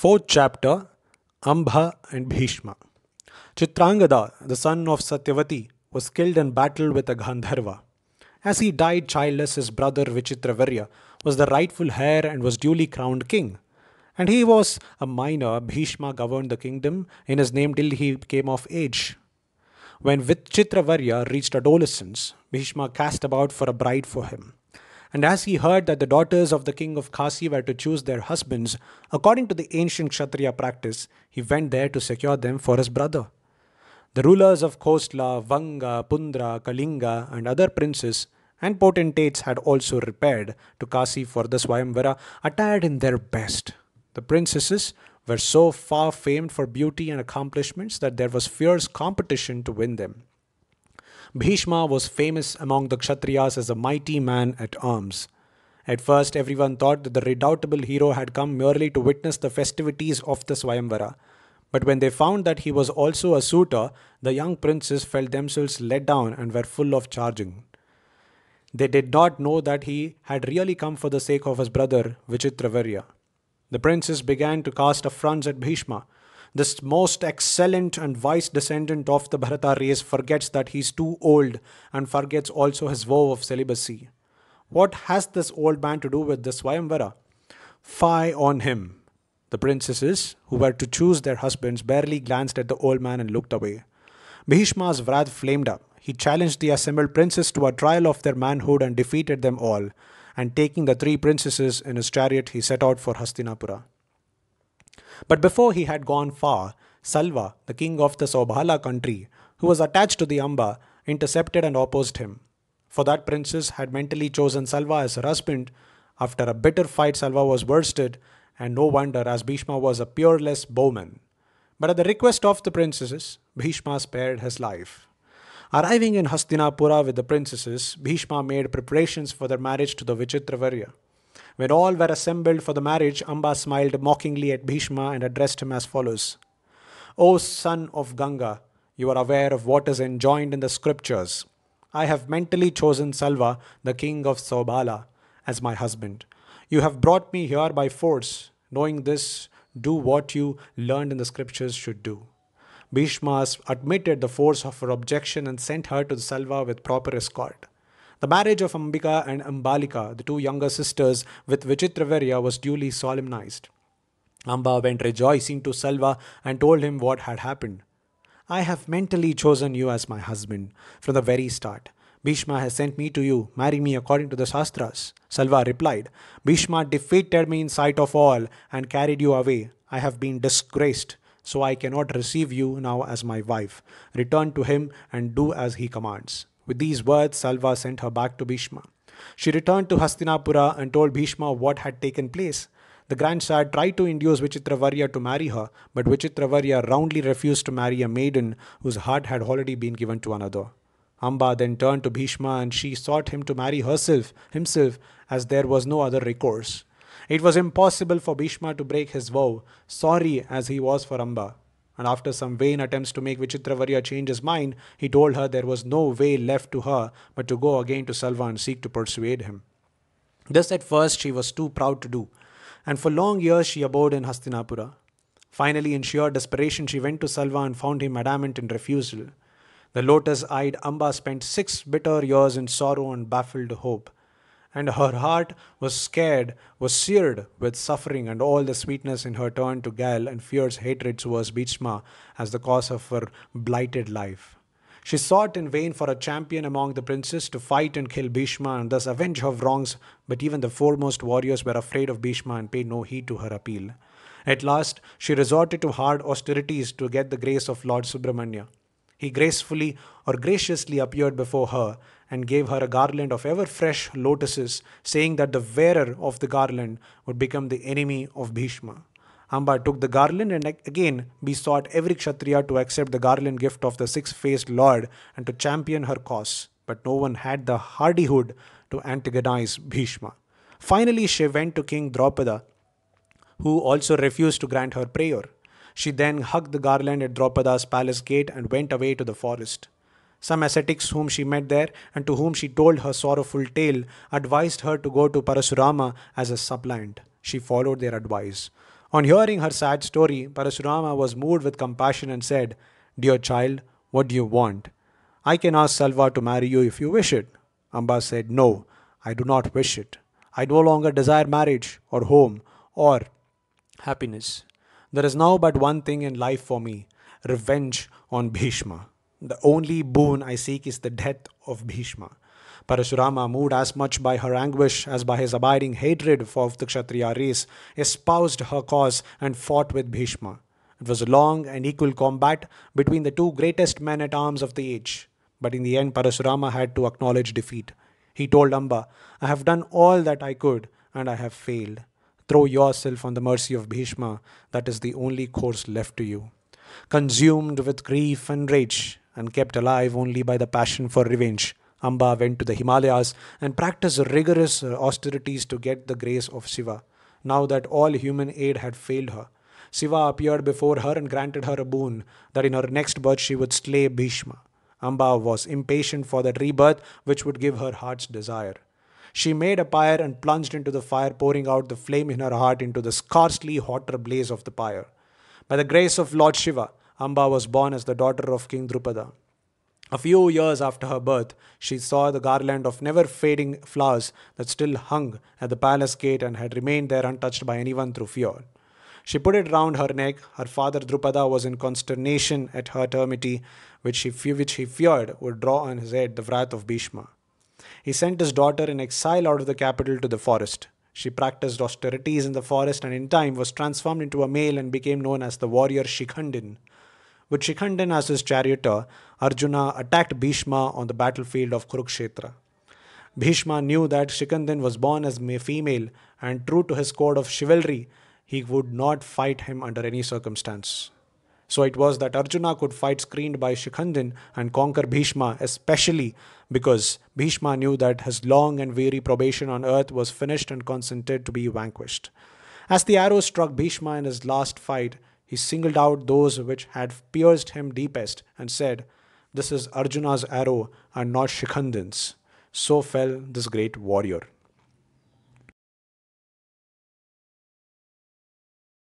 Fourth chapter Ambha and Bhishma. Chitrangada, the son of Satyavati, was killed in battle with a Gandharva. As he died childless, his brother Vichitravarya was the rightful heir and was duly crowned king. And he was a minor, Bhishma governed the kingdom in his name till he came of age. When Vichitravarya reached adolescence, Bhishma cast about for a bride for him. And as he heard that the daughters of the king of Kasi were to choose their husbands, according to the ancient Kshatriya practice, he went there to secure them for his brother. The rulers of Khosla, Vanga, Pundra, Kalinga, and other princes and potentates had also repaired to Kasi for the Swayamvara, attired in their best. The princesses were so far famed for beauty and accomplishments that there was fierce competition to win them. Bhishma was famous among the Kshatriyas as a mighty man at arms. At first, everyone thought that the redoubtable hero had come merely to witness the festivities of the Swayamvara. But when they found that he was also a suitor, the young princes felt themselves let down and were full of charging. They did not know that he had really come for the sake of his brother Vichitravarya. The princes began to cast affronts at Bhishma, this most excellent and wise descendant of the Bharata race forgets that he is too old and forgets also his vow of celibacy. What has this old man to do with the Swayamvara? Fie on him. The princesses, who were to choose their husbands, barely glanced at the old man and looked away. Bhishma's wrath flamed up. He challenged the assembled princes to a trial of their manhood and defeated them all. And taking the three princesses in his chariot, he set out for Hastinapura. But before he had gone far, Salva, the king of the Sobhala country, who was attached to the Amba, intercepted and opposed him. For that princess had mentally chosen Salva as her husband. After a bitter fight, Salva was worsted, and no wonder, as Bhishma was a peerless bowman. But at the request of the princesses, Bhishma spared his life. Arriving in Hastinapura with the princesses, Bhishma made preparations for their marriage to the Vichitravarya. When all were assembled for the marriage, Amba smiled mockingly at Bhishma and addressed him as follows O son of Ganga, you are aware of what is enjoined in the scriptures. I have mentally chosen Salva, the king of Sobala, as my husband. You have brought me here by force. Knowing this, do what you learned in the scriptures should do. Bhishma admitted the force of her objection and sent her to Salva with proper escort. The marriage of Ambika and Ambalika, the two younger sisters, with Vichitravirya was duly solemnized. Amba went rejoicing to Salva and told him what had happened. I have mentally chosen you as my husband from the very start. Bhishma has sent me to you. Marry me according to the Shastras. Salva replied, Bhishma defeated me in sight of all and carried you away. I have been disgraced, so I cannot receive you now as my wife. Return to him and do as he commands. With these words, Salva sent her back to Bhishma. She returned to Hastinapura and told Bhishma what had taken place. The grand sire tried to induce Vichitravarya to marry her, but Vichitravarya roundly refused to marry a maiden whose heart had already been given to another. Amba then turned to Bhishma and she sought him to marry herself, himself, as there was no other recourse. It was impossible for Bhishma to break his vow, sorry as he was for Amba and after some vain attempts to make Vichitravarya change his mind, he told her there was no way left to her but to go again to Salva and seek to persuade him. This at first she was too proud to do, and for long years she abode in Hastinapura. Finally, in sheer desperation, she went to Salva and found him adamant in refusal. The lotus eyed Amba spent six bitter years in sorrow and baffled hope and her heart was scared, was seared with suffering, and all the sweetness in her turned to gall and fierce hatred towards Bhishma as the cause of her blighted life. She sought in vain for a champion among the princes to fight and kill Bhishma and thus avenge her wrongs, but even the foremost warriors were afraid of Bhishma and paid no heed to her appeal. At last, she resorted to hard austerities to get the grace of Lord Subramanya he gracefully or graciously appeared before her and gave her a garland of ever fresh lotuses, saying that the wearer of the garland would become the enemy of Bhishma. Amba took the garland and again besought every Kshatriya to accept the garland gift of the six faced Lord and to champion her cause, but no one had the hardihood to antagonize Bhishma. Finally, she went to King Draupada, who also refused to grant her prayer. She then hugged the garland at Draupada's palace gate and went away to the forest. Some ascetics whom she met there and to whom she told her sorrowful tale advised her to go to Parasurama as a suppliant. She followed their advice. On hearing her sad story, Parasurama was moved with compassion and said, Dear child, what do you want? I can ask Salva to marry you if you wish it. Amba said, No, I do not wish it. I no longer desire marriage or home or happiness. There is now but one thing in life for me revenge on Bhishma. The only boon I seek is the death of Bhishma. Parasurama, moved as much by her anguish as by his abiding hatred for the Kshatriya race, espoused her cause and fought with Bhishma. It was a long and equal combat between the two greatest men at arms of the age. But in the end, Parasurama had to acknowledge defeat. He told Amba, I have done all that I could and I have failed. Throw yourself on the mercy of Bhishma, that is the only course left to you. Consumed with grief and rage, and kept alive only by the passion for revenge, Amba went to the Himalayas and practiced rigorous uh, austerities to get the grace of Shiva. Now that all human aid had failed her, Shiva appeared before her and granted her a boon that in her next birth she would slay Bhishma. Amba was impatient for that rebirth which would give her heart's desire. She made a pyre and plunged into the fire, pouring out the flame in her heart into the scarcely hotter blaze of the pyre. By the grace of Lord Shiva, Amba was born as the daughter of King Drupada. A few years after her birth, she saw the garland of never fading flowers that still hung at the palace gate and had remained there untouched by anyone through fear. She put it round her neck. Her father Drupada was in consternation at her temerity, which, which he feared would draw on his head the wrath of Bhishma. He sent his daughter in exile out of the capital to the forest. She practiced austerities in the forest and in time was transformed into a male and became known as the warrior Shikhandin. With Shikhandin as his charioteer, Arjuna attacked Bhishma on the battlefield of Kurukshetra. Bhishma knew that Shikhandin was born as a female and true to his code of chivalry, he would not fight him under any circumstance. So it was that Arjuna could fight screened by Shikhandin and conquer Bhishma, especially because Bhishma knew that his long and weary probation on earth was finished and consented to be vanquished. As the arrow struck Bhishma in his last fight, he singled out those which had pierced him deepest and said, This is Arjuna's arrow and not Shikhandin's." So fell this great warrior.